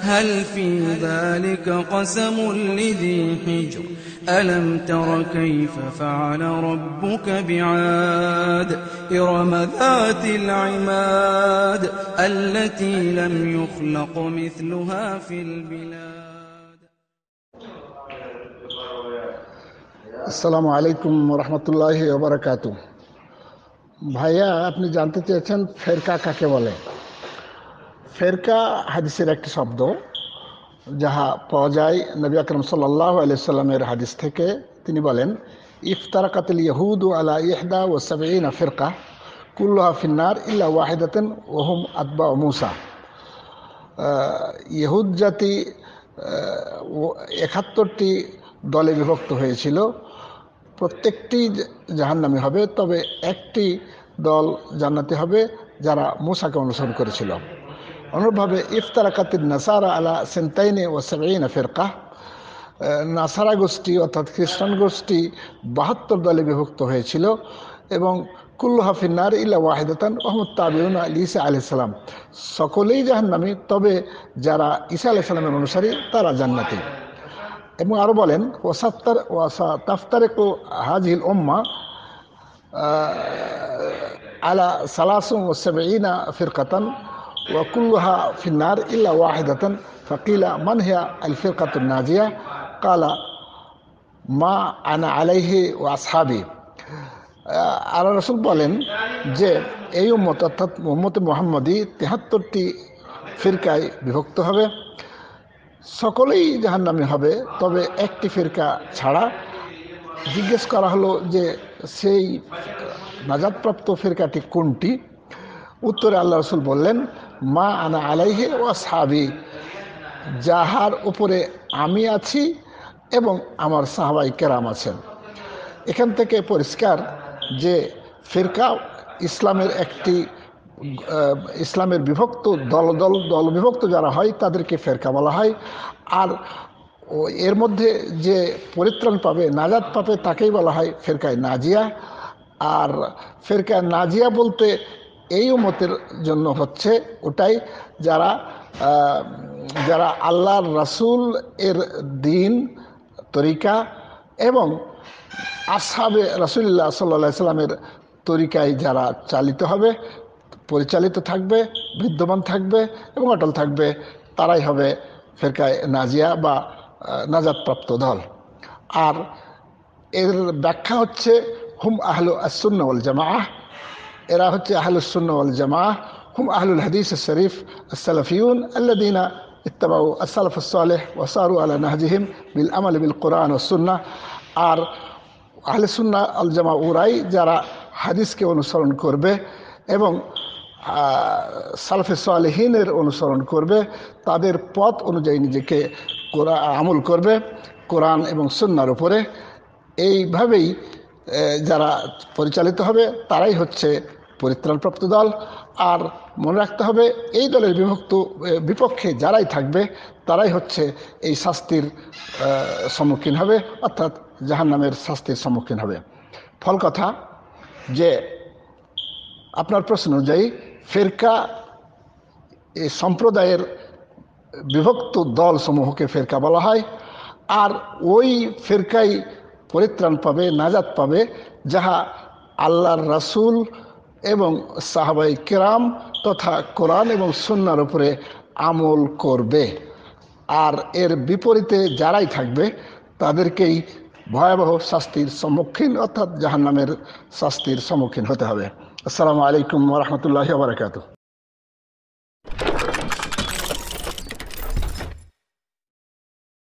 هل في ذلك قسم لذي حجر ألم تر كيف فعل ربك بعاد إرم ذات العماد التي لم يخلق مثلها في البلاد السلام عليكم ورحمة الله وبركاته ভাইয়া আপনি জানতে চেয়েছেন ফেরকা কাকে বলে ফেরকা হাদিসের একটি শব্দ যাহা পাওয়া যায় নবী আকরম সাল্লাহ আলাইসাল্লামের হাদিস থেকে তিনি বলেন ইফতার কাতিল ইহুদ আলা ইহদা ও সাবেইনা ফেরকা কুল্লাহ ফিন্নার ইল্লা ওয়াহিদাতেন ওহম আদবা মুসা ইহুদ জাতি একাত্তরটি দলে বিভক্ত হয়েছিল প্রত্যেকটি জাহান্নামি হবে তবে একটি দল জান্নাতি হবে যারা মুসাকে অনুসরণ করেছিল অনুরূপভাবে ইফতারাকাত নাসারা আলা সেন্তাইনে ও সেবাইনা ফেরকা নাসারা গোষ্ঠী অর্থাৎ খ্রিস্টান গোষ্ঠী বাহাত্তর দলে বিভক্ত হয়েছিল এবং কুল্লু হাফিনার ইলা ওয়াহিদাতান মোহাম্মদ তাবিউন আলী ইসা আলি সালাম সকলেই জাহান্নামী তবে যারা ইসা আলি সালামের অনুসারী তারা জান্নাতি এবং আরও বলেন ওয়াসাত্তার ওয়াসা তাফতারেক ও হাজিল ওম্মা আলা সালাসুম ও সেবাইনা ফিরকাতান وكلها في النار إلا واحدة فقيل من هي الفرقة الناجية قال ما أنا عليه وأصحابي على رسول بولن جاء أي উম্মত অর্থাৎ মোহাম্মদ মোহাম্মদী তেহাত্তরটি ফিরকায় বিভক্ত হবে সকলেই জাহান্নামি হবে তবে একটি ফিরকা ছাড়া জিজ্ঞেস করা হলো যে সেই নাজাদপ্রাপ্ত ফিরকাটি কোনটি উত্তরে আল্লাহ রসুল বললেন মা আনা আলাইহে ও সাহাবি যাহার উপরে আমি আছি এবং আমার সাহাবাই কেরাম আছেন এখান থেকে পরিষ্কার যে ফিরকা ইসলামের একটি ইসলামের বিভক্ত দল দল দল বিভক্ত যারা হয় তাদেরকে ফেরকা বলা হয় আর এর মধ্যে যে পরিত্রাণ পাবে নাজাদ পাবে তাকেই বলা হয় ফেরকায় নাজিয়া আর ফেরকায় নাজিয়া বলতে এই উমতের জন্য হচ্ছে ওটাই যারা যারা আল্লাহর রাসুল এর দিন তরিকা এবং আসাবে রাসুল্লাহ সাল্লা সাল্লামের তরিকায় যারা চালিত হবে পরিচালিত থাকবে বিদ্যমান থাকবে এবং অটল থাকবে তারাই হবে ফেরকায় নাজিয়া বা নাজাদপ্রাপ্ত দল আর এর ব্যাখ্যা হচ্ছে হুম আহলু আসুন্নওয়াল জামা আহ এরা হচ্ছে আহলুসুন্ন জামা হুম আহলুল হাদিস শরীফ আসালাফিউন আল্লাদিনা ইত্তাবাউ আসালফসালেহ ওসারু আল্লাহ নাহজিহিম বিল আমল বিল কোরআন ওসুন্না আর আহলুসুন্না আল জামা উরাই যারা হাদিসকে অনুসরণ করবে এবং সালফে সালেহীনের অনুসরণ করবে তাদের পথ অনুযায়ী নিজেকে কোরআ আমল করবে কোরআন এবং সুন্নার উপরে এইভাবেই যারা পরিচালিত হবে তারাই হচ্ছে পরিত্রাণপ্রাপ্ত দল আর মনে রাখতে হবে এই দলের বিভক্ত বিপক্ষে যারাই থাকবে তারাই হচ্ছে এই শাস্তির সম্মুখীন হবে অর্থাৎ জাহান নামের শাস্তির সম্মুখীন হবে ফল কথা যে আপনার প্রশ্ন অনুযায়ী ফেরকা এই সম্প্রদায়ের বিভক্ত দলসমূহকে ফেরকা বলা হয় আর ওই ফেরকাই পরিত্রাণ পাবে নাজাত পাবে যাহা আল্লাহর রাসুল এবং সাহাবাই কেরাম তথা কোরআন এবং সন্ন্যার উপরে আমল করবে আর এর বিপরীতে যারাই থাকবে তাদেরকেই ভয়াবহ শাস্তির সম্মুখীন অর্থাৎ জাহান্নামের শাস্তির সম্মুখীন হতে হবে আসসালামু আলাইকুম রহমতুল্লাহ বারকাত